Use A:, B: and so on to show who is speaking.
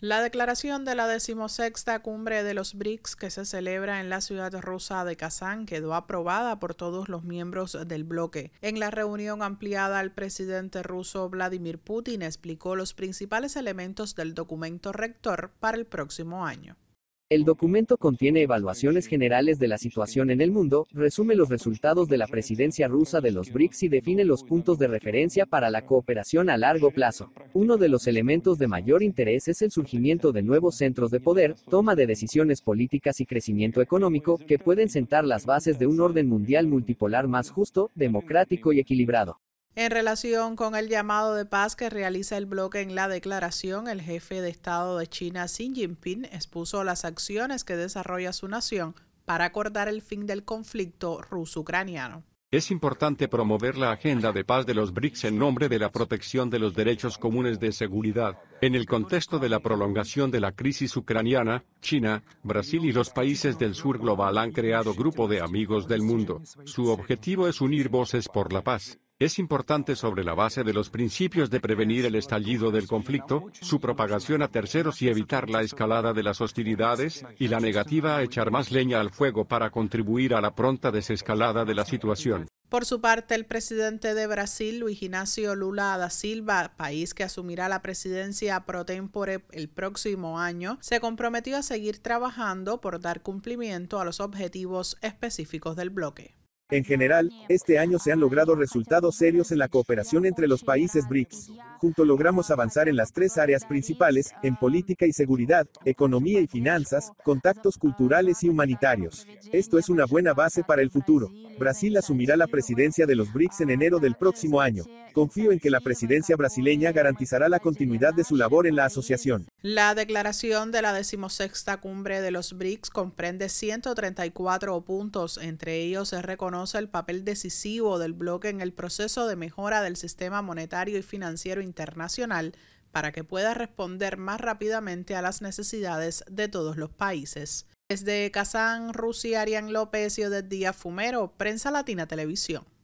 A: La declaración de la decimosexta cumbre de los BRICS que se celebra en la ciudad rusa de Kazán quedó aprobada por todos los miembros del bloque. En la reunión ampliada, el presidente ruso Vladimir Putin explicó los principales elementos del documento rector para el próximo año.
B: El documento contiene evaluaciones generales de la situación en el mundo, resume los resultados de la presidencia rusa de los BRICS y define los puntos de referencia para la cooperación a largo plazo. Uno de los elementos de mayor interés es el surgimiento de nuevos centros de poder, toma de decisiones políticas y crecimiento económico, que pueden sentar las bases de un orden mundial multipolar más justo, democrático y equilibrado.
A: En relación con el llamado de paz que realiza el bloque en la declaración, el jefe de Estado de China, Xi Jinping, expuso las acciones que desarrolla su nación para acordar el fin del conflicto ruso-ucraniano.
C: Es importante promover la agenda de paz de los BRICS en nombre de la protección de los derechos comunes de seguridad. En el contexto de la prolongación de la crisis ucraniana, China, Brasil y los países del sur global han creado Grupo de Amigos del Mundo. Su objetivo es unir voces por la paz es importante sobre la base de los principios de prevenir el estallido del conflicto, su propagación a terceros y evitar la escalada de las hostilidades, y la negativa a echar más leña al fuego para contribuir a la pronta desescalada de la situación.
A: Por su parte, el presidente de Brasil, Luis Ignacio Lula da Silva, país que asumirá la presidencia pro tempore el próximo año, se comprometió a seguir trabajando por dar cumplimiento a los objetivos específicos del bloque.
D: En general, este año se han logrado resultados serios en la cooperación entre los países BRICS junto logramos avanzar en las tres áreas principales, en política y seguridad, economía y finanzas, contactos culturales y humanitarios. Esto es una buena base para el futuro. Brasil asumirá la presidencia de los BRICS en enero del próximo año. Confío en que la presidencia brasileña garantizará la continuidad de su labor en la asociación.
A: La declaración de la decimosexta cumbre de los BRICS comprende 134 puntos. Entre ellos se reconoce el papel decisivo del bloque en el proceso de mejora del sistema monetario y financiero internacional para que pueda responder más rápidamente a las necesidades de todos los países. Desde Kazán, Rusia, Arián López y Odette Díaz Fumero, Prensa Latina Televisión.